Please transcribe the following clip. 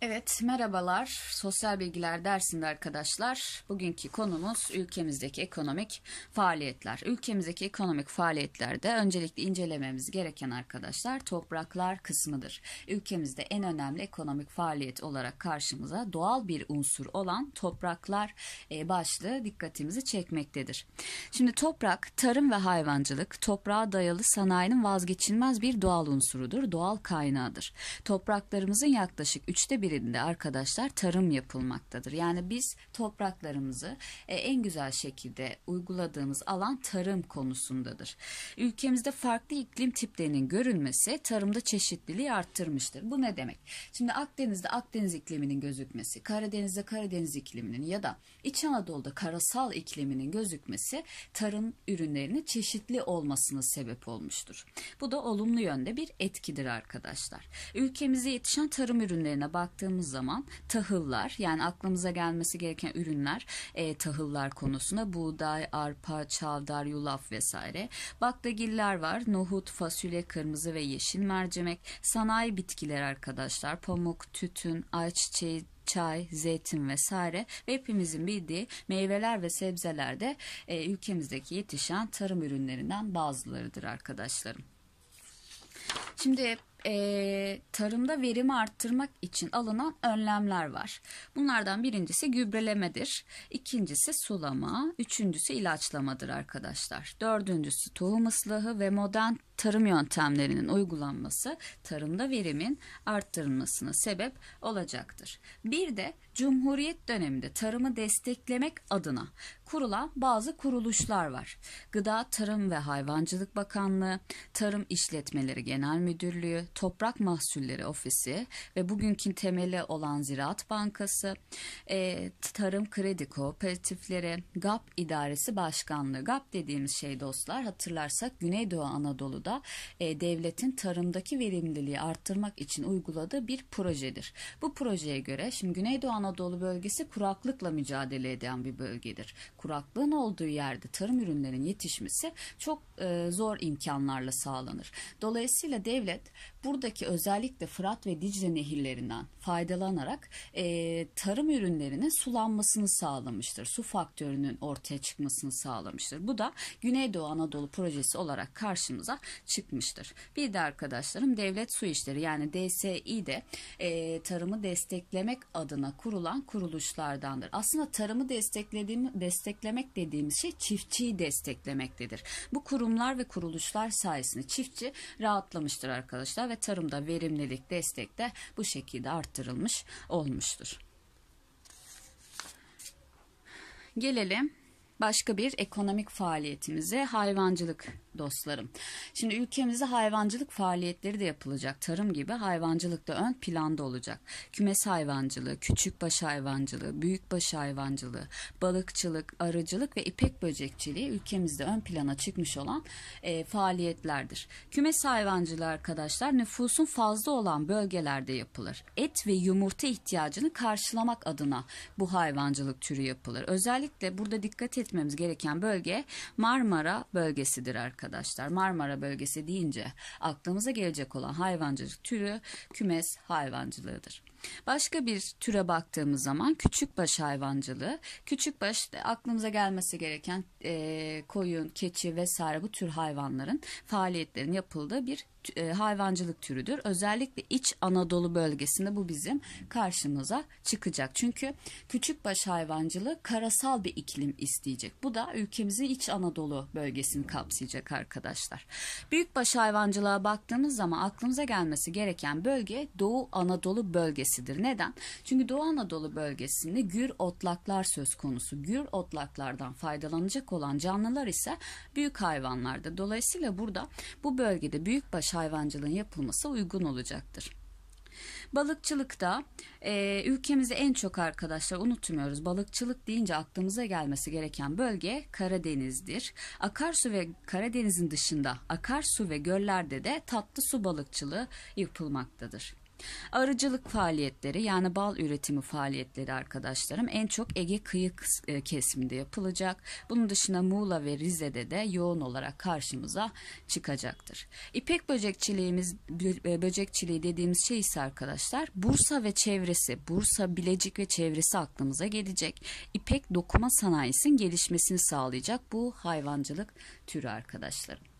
Evet, merhabalar. Sosyal bilgiler dersinde arkadaşlar, bugünkü konumuz ülkemizdeki ekonomik faaliyetler. Ülkemizdeki ekonomik faaliyetlerde öncelikle incelememiz gereken arkadaşlar topraklar kısmıdır. Ülkemizde en önemli ekonomik faaliyet olarak karşımıza doğal bir unsur olan topraklar e, başlığı dikkatimizi çekmektedir. Şimdi toprak, tarım ve hayvancılık, toprağa dayalı sanayinin vazgeçilmez bir doğal unsurudur, doğal kaynağıdır. Topraklarımızın yaklaşık üçte birinde arkadaşlar tarım yapılmaktadır. Yani biz topraklarımızı e, en güzel şekilde uyguladığımız alan tarım konusundadır. Ülkemizde farklı iklim tiplerinin görünmesi tarımda çeşitliliği arttırmıştır. Bu ne demek? Şimdi Akdeniz'de Akdeniz ikliminin gözükmesi, Karadeniz'de Karadeniz ikliminin ya da İç Anadolu'da karasal ikliminin gözükmesi tarım ürünlerinin çeşitli olmasına sebep olmuştur. Bu da olumlu yönde bir etkidir arkadaşlar. Ülkemize yetişen tarım ürünlerine bak baktığımız zaman tahıllar yani aklımıza gelmesi gereken ürünler e, tahıllar konusunda buğday, arpa, çavdar, yulaf vesaire. Baklagiller var. Nohut, fasulye, kırmızı ve yeşil mercimek. Sanayi bitkiler arkadaşlar. Pamuk, tütün, ayçiçeği, çay, zeytin vesaire ve hepimizin bildiği meyveler ve sebzeler de e, ülkemizdeki yetişen tarım ürünlerinden bazılarıdır arkadaşlarım. Şimdi e, tarımda verimi arttırmak için alınan önlemler var. Bunlardan birincisi gübrelemedir. ikincisi sulama. Üçüncüsü ilaçlamadır arkadaşlar. Dördüncüsü tohum ıslahı ve modern tarım yöntemlerinin uygulanması tarımda verimin arttırılmasına sebep olacaktır. Bir de Cumhuriyet döneminde tarımı desteklemek adına kurulan bazı kuruluşlar var. Gıda, Tarım ve Hayvancılık Bakanlığı, Tarım İşletmeleri Genel Müdürlüğü, Toprak Mahsulleri Ofisi ve bugünkü temeli olan Ziraat Bankası, e, Tarım Kredi Kooperatifleri, GAP İdaresi Başkanlığı. GAP dediğimiz şey dostlar hatırlarsak Güneydoğu Anadolu'da e, devletin tarımdaki verimliliği arttırmak için uyguladığı bir projedir. Bu projeye göre şimdi Güneydoğu Anadolu bölgesi kuraklıkla mücadele eden bir bölgedir kuraklığın olduğu yerde tarım ürünlerinin yetişmesi çok e, zor imkanlarla sağlanır. Dolayısıyla devlet buradaki özellikle Fırat ve Dicle nehirlerinden faydalanarak e, tarım ürünlerinin sulanmasını sağlamıştır. Su faktörünün ortaya çıkmasını sağlamıştır. Bu da Güneydoğu Anadolu projesi olarak karşımıza çıkmıştır. Bir de arkadaşlarım devlet su işleri yani DSİ'de e, tarımı desteklemek adına kurulan kuruluşlardandır. Aslında tarımı desteklediğim destek desteklemek dediğimiz şey çiftçiyi desteklemektedir. Bu kurumlar ve kuruluşlar sayesinde çiftçi rahatlamıştır arkadaşlar ve tarımda verimlilik destek de bu şekilde arttırılmış olmuştur. Gelelim başka bir ekonomik faaliyetimize hayvancılık dostlarım. Şimdi ülkemizde hayvancılık faaliyetleri de yapılacak. Tarım gibi hayvancılık da ön planda olacak. Kümes hayvancılığı, küçükbaş hayvancılığı, büyükbaş hayvancılığı, balıkçılık, arıcılık ve ipek böcekçiliği ülkemizde ön plana çıkmış olan e, faaliyetlerdir. Kümes hayvancılığı arkadaşlar nüfusun fazla olan bölgelerde yapılır. Et ve yumurta ihtiyacını karşılamak adına bu hayvancılık türü yapılır. Özellikle burada dikkat etmemiz gereken bölge Marmara bölgesidir arkadaşlar arkadaşlar. Marmara bölgesi deyince aklımıza gelecek olan hayvancılık türü kümes hayvancılığıdır. Başka bir türe baktığımız zaman küçükbaş hayvancılığı. Küçükbaş aklımıza gelmesi gereken e, koyun, keçi vesaire bu tür hayvanların faaliyetlerin yapıldığı bir e, hayvancılık türüdür. Özellikle iç Anadolu bölgesinde bu bizim karşımıza çıkacak. Çünkü küçükbaş hayvancılığı karasal bir iklim isteyecek. Bu da ülkemizin iç Anadolu bölgesini kapsayacak arkadaşlar. Büyükbaş hayvancılığa baktığımız zaman aklımıza gelmesi gereken bölge Doğu Anadolu bölgesidir. Neden? Çünkü Doğu Anadolu bölgesinde gür otlaklar söz konusu. Gür otlaklardan faydalanacak olan canlılar ise büyük hayvanlarda. Dolayısıyla burada bu bölgede büyükbaş iç hayvancılığın yapılması uygun olacaktır. Balıkçılıkta e, ülkemizi en çok arkadaşlar unutmuyoruz. Balıkçılık deyince aklımıza gelmesi gereken bölge Karadeniz'dir. Akarsu ve Karadeniz'in dışında akarsu ve göllerde de tatlı su balıkçılığı yapılmaktadır. Arıcılık faaliyetleri yani bal üretimi faaliyetleri arkadaşlarım en çok Ege kıyı e, kesiminde yapılacak. Bunun dışında Muğla ve Rize'de de yoğun olarak karşımıza çıkacaktır. İpek böcekçiliğimiz e, böcekçiliği dediğimiz şey ise arkadaşlar Bursa ve çevresi, Bursa, Bilecik ve çevresi aklımıza gelecek. İpek dokuma sanayisinin gelişmesini sağlayacak bu hayvancılık türü arkadaşlarım.